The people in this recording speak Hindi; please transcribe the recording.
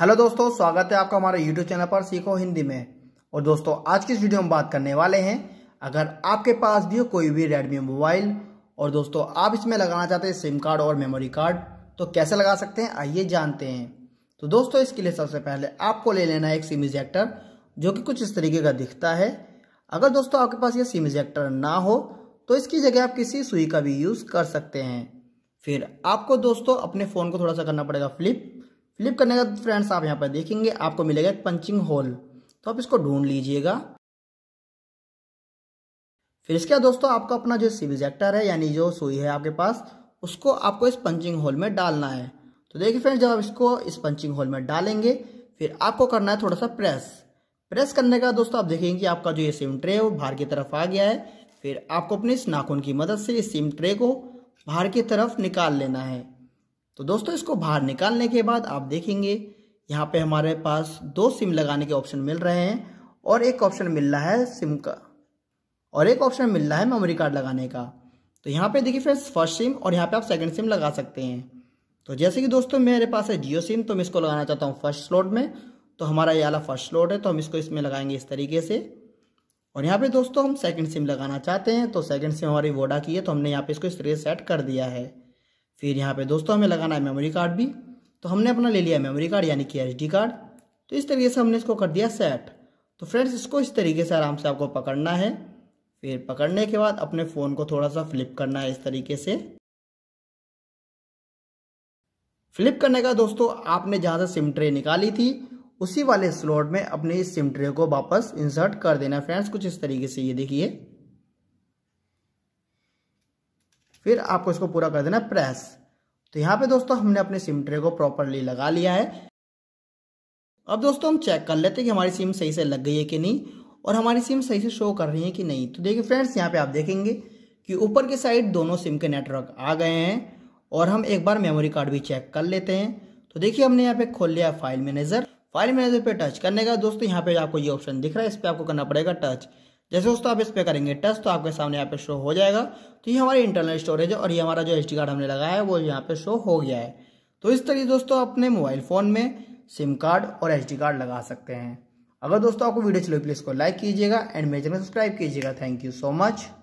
हेलो दोस्तों स्वागत है आपका हमारे यूट्यूब चैनल पर सीखो हिंदी में और दोस्तों आज की इस वीडियो में बात करने वाले हैं अगर आपके पास भी हो कोई भी रेडमी मोबाइल और दोस्तों आप इसमें लगाना चाहते हैं सिम कार्ड और मेमोरी कार्ड तो कैसे लगा सकते हैं आइए जानते हैं तो दोस्तों इसके लिए सबसे पहले आपको ले लेना है एक सिम इजेक्टर जो कि कुछ इस तरीके का दिखता है अगर दोस्तों आपके पास ये सिम इजेक्टर ना हो तो इसकी जगह आप किसी सुई का भी यूज़ कर सकते हैं फिर आपको दोस्तों अपने फ़ोन को थोड़ा सा करना पड़ेगा फ्लिप फ्लिप करने का फ्रेंड्स तो आप यहाँ पर देखेंगे आपको मिलेगा एक पंचिंग होल तो आप इसको ढूंढ लीजिएगा फिर इसके बाद दोस्तों आपका अपना जो सिविजेक्टर है यानी जो सुई है आपके पास उसको आपको इस पंचिंग होल में डालना है तो देखिए फ्रेंड्स जब आप इसको इस पंचिंग होल में डालेंगे फिर आपको करना है थोड़ा सा प्रेस प्रेस करने का दोस्तों आप देखेंगे कि आपका जो ये सिम ट्रे है वो बाहर की तरफ आ गया है फिर आपको अपने इस नाखून की मदद से इस सिम ट्रे को बाहर की तरफ निकाल लेना है तो दोस्तों इसको बाहर निकालने के बाद आप देखेंगे यहाँ पे हमारे पास दो सिम लगाने के ऑप्शन मिल रहे हैं और एक ऑप्शन मिल रहा है सिम का और एक ऑप्शन मिल रहा है मेमोरी कार्ड लगाने का तो यहाँ पे देखिए फ्रेंड्स फर्स्ट सिम और यहाँ पे आप सेकंड सिम लगा सकते हैं तो जैसे कि दोस्तों मेरे पास है जियो सिम तो मैं इसको लगाना चाहता हूँ फर्स्ट स्लोड में तो हमारा ये वाला फर्स्ट स्लोड है तो हम इसको इसमें लगाएंगे इस तरीके से और यहाँ पर दोस्तों हम सेकेंड सिम लगाना चाहते हैं तो सेकेंड सिम हमारी वोडा की है तो हमने यहाँ पर इसको इस तरीके सेट कर दिया है फिर यहाँ पे दोस्तों हमें लगाना है मेमोरी कार्ड भी तो हमने अपना ले लिया मेमोरी कार्ड यानी कि एच कार्ड तो इस तरीके से हमने इसको कर दिया सेट तो फ्रेंड्स इसको इस तरीके से आराम से आपको पकड़ना है फिर पकड़ने के बाद अपने फ़ोन को थोड़ा सा फ्लिप करना है इस तरीके से फ्लिप करने का दोस्तों आपने जहाँ से सिम ट्रे निकाली थी उसी वाले स्लॉट में अपने इस सिम ट्रे को वापस इंसर्ट कर देना फ्रेंड्स कुछ इस तरीके से ये देखिए फिर आपको इसको पूरा कर देना प्रेस तो यहाँ पे दोस्तों हमने अपने सिम ट्रे को प्रॉपरली लगा लिया है अब दोस्तों हम चेक कर लेते हैं कि हमारी सिम सही से लग गई है कि नहीं और हमारी सिम सही से शो कर रही है कि नहीं तो देखिए फ्रेंड्स यहाँ पे आप देखेंगे कि ऊपर के साइड दोनों सिम के नेटवर्क आ गए हैं और हम एक बार मेमोरी कार्ड भी चेक कर लेते हैं तो देखिए हमने यहाँ पे खोल लिया फाइल मैनेजर फाइल मैनेजर पे टच करने का दोस्तों यहाँ पे आपको ये ऑप्शन दिख रहा है इस पर आपको करना पड़ेगा टच जैसे दोस्तों आप इस पर करेंगे टच तो आपके सामने यहाँ पे शो हो जाएगा तो ये हमारी इंटरनल स्टोरेज है और ये हमारा जो एस कार्ड हमने लगाया है वो यहाँ पे शो हो गया है तो इस तरीके दोस्तों अपने मोबाइल फ़ोन में सिम कार्ड और एस कार्ड लगा सकते हैं अगर दोस्तों आपको वीडियो चलो प्लीज़ को लाइक कीजिएगा एंड मेरे चैनल सब्सक्राइब कीजिएगा थैंक यू सो मच